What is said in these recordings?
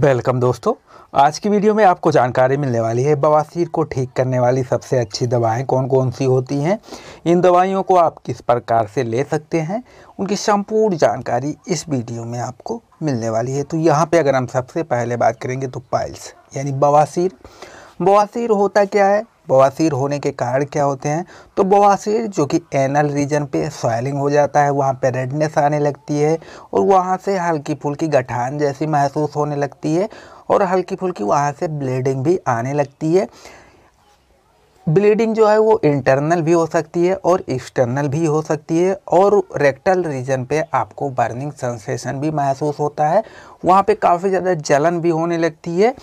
welcome दोस्तों आज की वीडियो में आपको जानकारी मिलने वाली है बवासीर को ठीक करने वाली सबसे अच्छी दवाएं कौन कौन सी होती हैं इन दवाइयों को आप किस प्रकार से ले सकते हैं उनकी संपूर्ण जानकारी इस वीडियो में आपको मिलने वाली है तो यहाँ पे अगर हम सबसे पहले बात करेंगे तो पाइल्स यानी बवासीर बवासीर होता क्या है बवासीर होने के कारण क्या होते हैं तो बवासीर जो कि एनल रीजन पे स्वेलिंग हो जाता है वहाँ पे रेडनेस आने लगती है और वहाँ से हल्की फुल्की गठान जैसी महसूस होने लगती है और हल्की फुल्की वहाँ से ब्लीडिंग भी आने लगती है ब्लीडिंग जो है वो इंटरनल भी हो सकती है और एक्सटर्नल भी हो सकती है और रेक्टल रीजन पे आपको बर्निंग सेंसेशन भी महसूस होता है वहाँ पे काफ़ी ज़्यादा जलन भी होने लगती है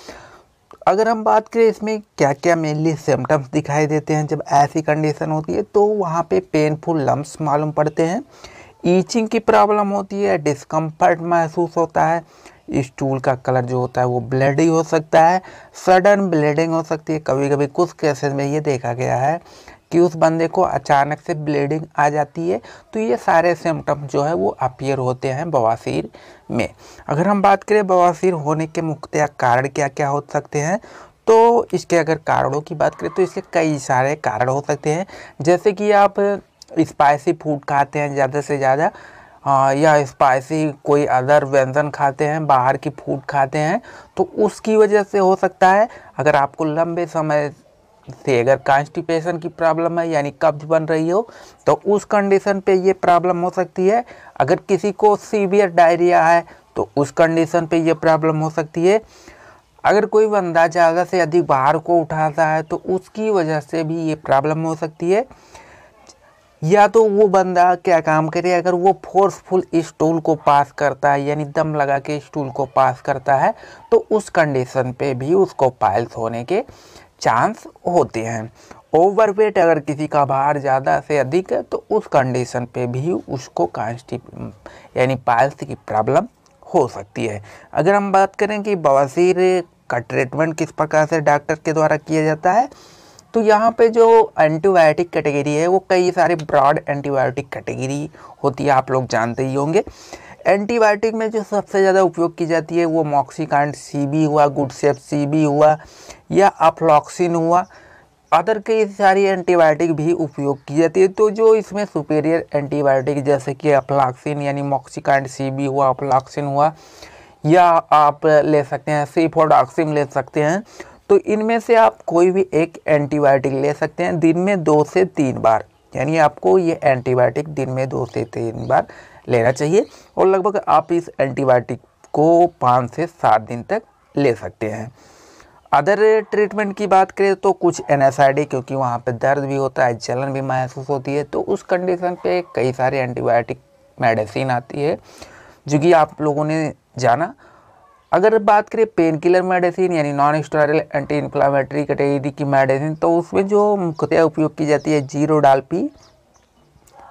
अगर हम बात करें इसमें क्या क्या मेनली सिम्टम्स दिखाई देते हैं जब ऐसी कंडीशन होती है तो वहाँ पे पेनफुल लम्ब्स मालूम पड़ते हैं ईचिंग की प्रॉब्लम होती है डिस्कम्फर्ट महसूस होता है स्टूल का कलर जो होता है वो ब्लड हो सकता है सडन ब्लीडिंग हो सकती है कभी कभी कुछ केसेस में ये देखा गया है कि उस बंदे को अचानक से ब्लीडिंग आ जाती है तो ये सारे सिम्टम जो है वो अपियर होते हैं बवासीर में अगर हम बात करें बवासीर होने के मुख्य कारण क्या क्या हो सकते हैं तो इसके अगर कारणों की बात करें तो इसके कई सारे कारण हो सकते हैं जैसे कि आप स्पाइसी फूड खाते हैं ज़्यादा से ज़्यादा या स्पाइसी कोई अदर व्यंजन खाते हैं बाहर की फूड खाते हैं तो उसकी वजह से हो सकता है अगर आपको लंबे समय से अगर कॉन्स्टिपेशन की प्रॉब्लम है यानी कब्ज बन रही हो तो उस कंडीशन पे ये प्रॉब्लम हो सकती है अगर किसी को सीवियर डायरिया है तो उस कंडीशन पे ये प्रॉब्लम हो सकती है अगर कोई बंदा ज़्यादा से अधिक बाहर को उठाता है तो उसकी वजह से भी ये प्रॉब्लम हो सकती है या तो वो बंदा क्या काम करे अगर वो फोर्सफुल स्टूल को पास करता है यानी दम लगा के स्टूल को पास करता है तो उस कंडीशन पे भी उसको पाइल्स होने के चांस होते हैं ओवरवेट अगर किसी का भार ज़्यादा से अधिक है तो उस कंडीशन पे भी उसको कांस्टिप यानी पाल्स की प्रॉब्लम हो सकती है अगर हम बात करें कि बवासीर का ट्रीटमेंट किस प्रकार से डॉक्टर के द्वारा किया जाता है तो यहाँ पे जो एंटीबायोटिक कैटेगरी है वो कई सारे ब्रॉड एंटीबायोटिक कैटेगरी होती है आप लोग जानते ही होंगे एंटीबायोटिक में जो सबसे ज़्यादा उपयोग की जाती है वो मॉक्सीकांड सी हुआ गुडसेप सी हुआ या अफ्लॉक्सिन हुआ अदर कई सारी एंटीबायोटिक भी उपयोग की जाती है तो जो इसमें सुपेरियर एंटीबायोटिक जैसे कि अफ्लाक्सिन यानी मॉक्सिकांड सी बी हुआ अफ्लाक्सिन हुआ या आप ले सकते हैं सीफोडॉक्सिम ले सकते हैं तो इनमें से आप कोई भी एक एंटीबायोटिक ले सकते हैं दिन में दो से तीन बार यानी आपको ये एंटीबायोटिक दिन में दो से तीन बार लेना चाहिए और लगभग आप इस एंटीबायोटिक को पाँच से सात दिन तक ले सकते हैं अदर ट्रीटमेंट की बात करें तो कुछ एन क्योंकि वहाँ पर दर्द भी होता है जलन भी महसूस होती है तो उस कंडीशन पर कई सारे एंटीबायोटिक मेडिसिन आती है जो कि आप लोगों ने जाना अगर बात करें पेन किलर मेडिसिन यानी non steroidal anti inflammatory category की मेडिसिन तो उसमें जो मुख्यतः उपयोग की जाती है जीरो डालपी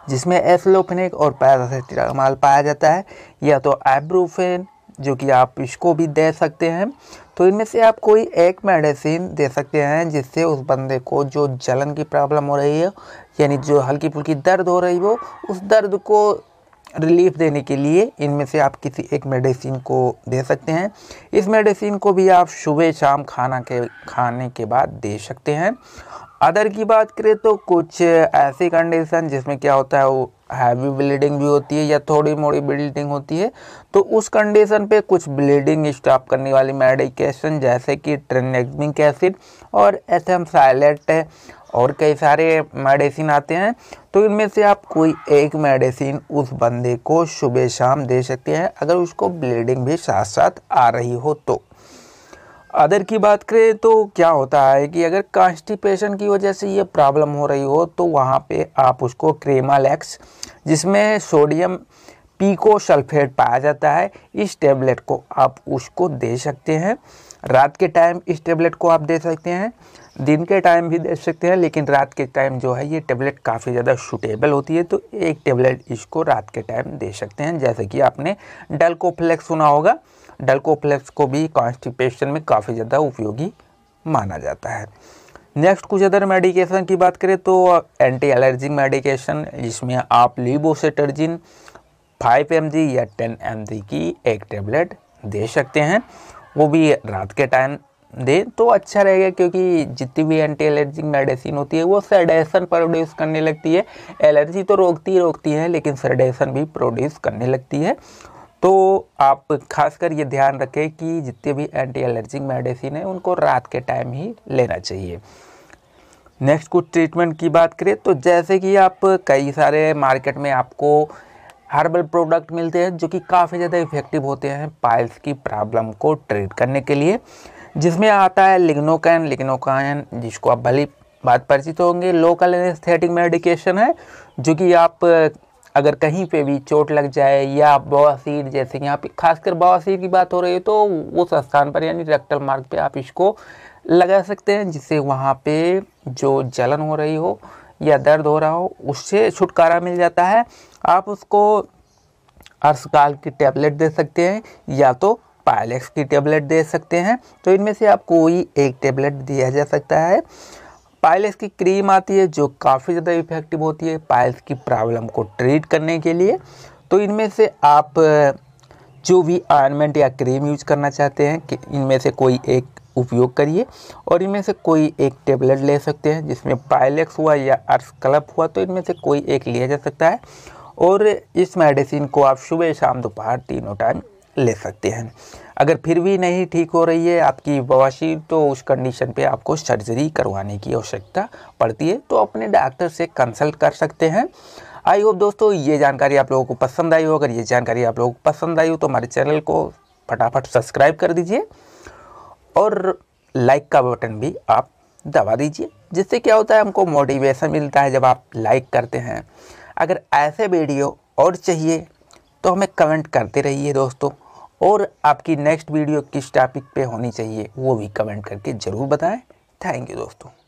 जिसमें एसलोफेनिक और पैरासिटामॉल पाया जाता है या तो आइब्रोफेन जो कि आप इसको भी दे सकते हैं तो इनमें से आप कोई एक मेडिसिन दे सकते हैं जिससे उस बंदे को जो जलन की प्रॉब्लम हो रही है यानी जो हल्की फुल्की दर्द हो रही हो उस दर्द को रिलीफ देने के लिए इनमें से आप किसी एक मेडिसिन को दे सकते हैं इस मेडिसिन को भी आप सुबह शाम खाना के खाने के बाद दे सकते हैं अदर की बात करें तो कुछ ऐसी कंडीशन जिसमें क्या होता है वो हैवी ब्लीडिंग भी होती है या थोड़ी मोड़ी ब्लीडिंग होती है तो उस कंडीशन पे कुछ ब्लीडिंग स्टॉप करने वाली मेडिकेशन जैसे कि ट्रेनेक्मिक एसिड और एथम साइलेट और कई सारे मेडिसिन आते हैं तो इनमें से आप कोई एक मेडिसिन उस बंदे को सुबह शाम दे सकते हैं अगर उसको ब्लीडिंग भी साथ साथ आ रही हो तो अदर की बात करें तो क्या होता है कि अगर कॉन्स्टिपेशन की वजह से ये प्रॉब्लम हो रही हो तो वहाँ पे आप उसको क्रेमालैक्स जिसमें सोडियम पीको सल्फेट पाया जाता है इस टेबलेट को आप उसको दे सकते हैं रात के टाइम इस टेबलेट को आप दे सकते हैं दिन के टाइम भी दे सकते हैं लेकिन रात के टाइम जो है ये टेबलेट काफ़ी ज़्यादा सुटेबल होती है तो एक टेबलेट इसको रात के टाइम दे सकते हैं जैसे कि आपने डलकोफ्लेक्स सुना होगा डलकोफ्लेक्स को भी कॉन्स्टिपेशन में काफ़ी ज़्यादा उपयोगी माना जाता है नेक्स्ट कुछ अदर मेडिकेशन की बात करें तो एंटी एलर्जिक मेडिकेशन जिसमें आप लीबोसेटर्जिन फाइव एम या टेन एम की एक टेबलेट दे सकते हैं वो भी रात के टाइम दे तो अच्छा रहेगा क्योंकि जितनी भी एंटी एलर्जिक मेडिसिन होती है वो सर्डेशन प्रोड्यूस करने लगती है एलर्जी तो रोकती ही रोकती है लेकिन सर्डेशन भी प्रोड्यूस करने लगती है तो आप खासकर ये ध्यान रखें कि जितने भी एंटी एलर्जिक मेडिसिन है उनको रात के टाइम ही लेना चाहिए नेक्स्ट कुछ ट्रीटमेंट की बात करें तो जैसे कि आप कई सारे मार्केट में आपको हर्बल प्रोडक्ट मिलते हैं जो कि काफ़ी ज़्यादा इफेक्टिव होते हैं पाइल्स की प्रॉब्लम को ट्रीट करने के लिए जिसमें आता है लिग्नोकैन लिग्नोकैन जिसको आप भली बात परिचित होंगे लोकल एनेस्थेटिक मेडिकेशन है जो कि आप अगर कहीं पे भी चोट लग जाए या बवासीर जैसे यहाँ पे खासकर बवासीर की बात हो रही है तो उस स्थान पर यानी रेक्टल मार्ग पे आप इसको लगा सकते हैं जिससे वहाँ पे जो जलन हो रही हो या दर्द हो रहा हो उससे छुटकारा मिल जाता है आप उसको अर्सकाल की टैबलेट दे सकते हैं या तो पायलेक्स की टैबलेट दे सकते हैं तो इनमें से आप कोई एक टैबलेट दिया जा सकता है पायलेस की क्रीम आती है जो काफ़ी ज़्यादा इफेक्टिव होती है पायल्स की प्रॉब्लम को ट्रीट करने के लिए तो इनमें से आप जो भी आयनमेंट या क्रीम यूज करना चाहते हैं कि इनमें से कोई एक उपयोग करिए और इनमें से कोई एक टेबलेट ले सकते हैं जिसमें पायलेक्स हुआ या अर्स क्लब हुआ तो इनमें से कोई एक लिया जा सकता है और इस मेडिसिन को आप सुबह शाम दोपहर तीनों टाइम ले सकते हैं अगर फिर भी नहीं ठीक हो रही है आपकी बवासीर तो उस कंडीशन पे आपको सर्जरी करवाने की आवश्यकता पड़ती है तो अपने डॉक्टर से कंसल्ट कर सकते हैं आई होप दोस्तों ये जानकारी आप लोगों को पसंद आई हो अगर ये जानकारी आप लोगों को पसंद आई हो तो हमारे चैनल को फटाफट सब्सक्राइब कर दीजिए और लाइक का बटन भी आप दबा दीजिए जिससे क्या होता है हमको मोटिवेशन मिलता है जब आप लाइक करते हैं अगर ऐसे वीडियो और चाहिए तो हमें कमेंट करते रहिए दोस्तों और आपकी नेक्स्ट वीडियो किस टॉपिक पे होनी चाहिए वो भी कमेंट करके ज़रूर बताएं थैंक यू दोस्तों